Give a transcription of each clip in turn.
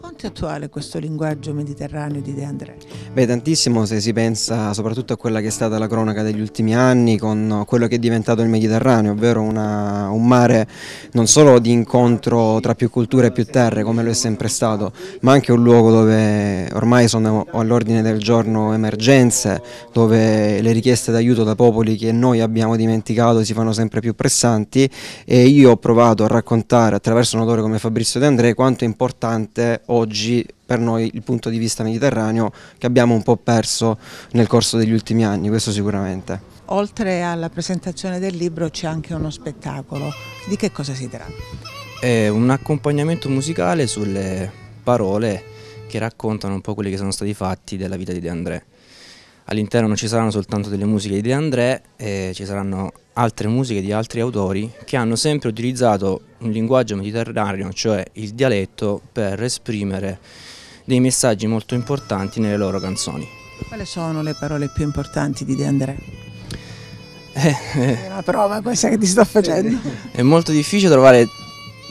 Quanto è attuale questo linguaggio mediterraneo di De André? Beh, tantissimo se si pensa soprattutto a quella che è stata la cronaca degli ultimi anni con quello che è diventato il Mediterraneo, ovvero una, un mare non solo di incontro tra più culture e più terre, come lo è sempre stato, ma anche un luogo dove ormai sono all'ordine del giorno emergenze, dove le richieste d'aiuto da popoli che noi abbiamo dimenticato si fanno sempre più pressanti e io ho provato a raccontare attraverso un autore come Fabrizio De André quanto è importante oggi per noi il punto di vista mediterraneo che abbiamo un po' perso nel corso degli ultimi anni, questo sicuramente. Oltre alla presentazione del libro c'è anche uno spettacolo, di che cosa si tratta? È un accompagnamento musicale sulle parole che raccontano un po' quelli che sono stati fatti della vita di De André all'interno non ci saranno soltanto delle musiche di De André, eh, ci saranno altre musiche di altri autori che hanno sempre utilizzato un linguaggio mediterraneo, cioè il dialetto, per esprimere dei messaggi molto importanti nelle loro canzoni. Quali sono le parole più importanti di De André? Eh, eh. È una prova questa che ti sto facendo. È molto difficile trovare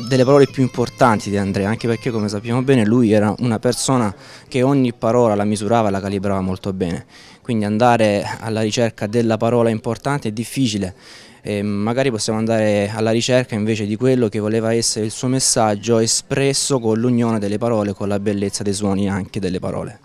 delle parole più importanti di Andrea, anche perché come sappiamo bene lui era una persona che ogni parola la misurava e la calibrava molto bene, quindi andare alla ricerca della parola importante è difficile, e magari possiamo andare alla ricerca invece di quello che voleva essere il suo messaggio espresso con l'unione delle parole, con la bellezza dei suoni anche delle parole.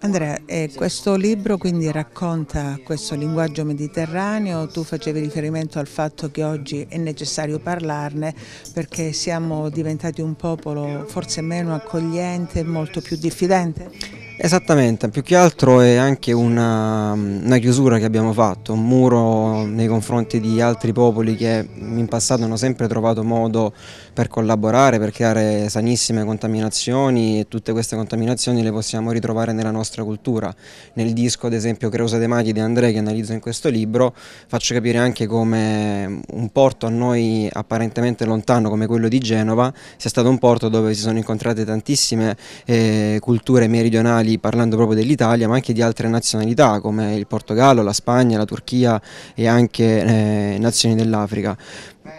Andrea, eh, questo libro quindi racconta questo linguaggio mediterraneo, tu facevi riferimento al fatto che oggi è necessario parlarne perché siamo diventati un popolo forse meno accogliente e molto più diffidente? Esattamente, più che altro è anche una, una, chiusura che abbiamo fatto, un muro nei confronti di altri popoli che in passato hanno sempre trovato modo per collaborare, per creare sanissime contaminazioni e tutte queste contaminazioni le possiamo ritrovare nella nostra cultura. Nel disco ad esempio Creusa dei Maghi di Andrea che analizzo in questo libro faccio capire anche come un porto a noi apparentemente lontano come quello di Genova sia stato un porto dove si sono incontrate tantissime eh, culture meridionali parlando proprio dell'Italia, ma anche di altre nazionalità come il Portogallo, la Spagna, la Turchia e anche eh, nazioni dell'Africa.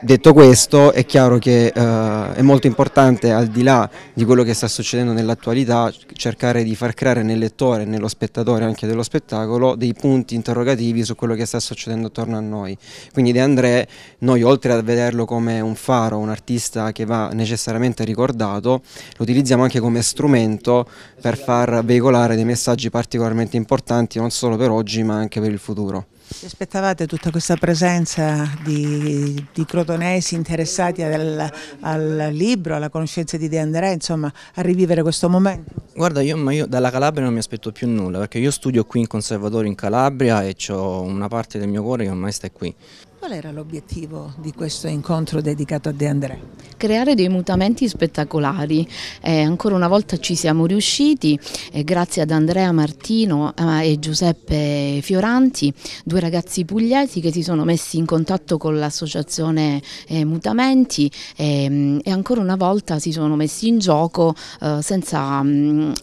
Detto questo è chiaro che eh, è molto importante al di là di quello che sta succedendo nell'attualità cercare di far creare nel lettore, nello spettatore anche dello spettacolo dei punti interrogativi su quello che sta succedendo attorno a noi. Quindi De André noi oltre a vederlo come un faro, un artista che va necessariamente ricordato, lo utilizziamo anche come strumento per far veicolare dei messaggi particolarmente importanti non solo per oggi ma anche per il futuro. Ci aspettavate tutta questa presenza di, di crotonesi interessati al, al, libro, alla conoscenza di De André, insomma, a rivivere questo momento? Guarda, io, io, dalla Calabria non mi aspetto più nulla, perché io studio qui in conservatorio in Calabria e ho una parte del mio cuore che ormai sta qui. Qual era l'obiettivo di questo incontro dedicato a De André? creare dei mutamenti spettacolari. Eh, ancora una volta ci siamo riusciti, eh, grazie ad Andrea Martino eh, e Giuseppe Fioranti, due ragazzi pugliesi che si sono messi in contatto con l'associazione eh, Mutamenti ehm, e ancora una volta si sono messi in gioco eh, senza mh,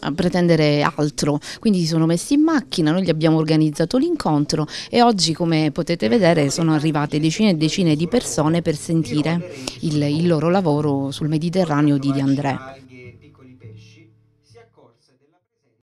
mm, pretendere altro. Quindi si sono messi in macchina, noi gli abbiamo organizzato l'incontro e oggi come potete vedere sono arrivate decine e decine di persone per sentire il, il loro lavoro foro sul Mediterraneo di De André.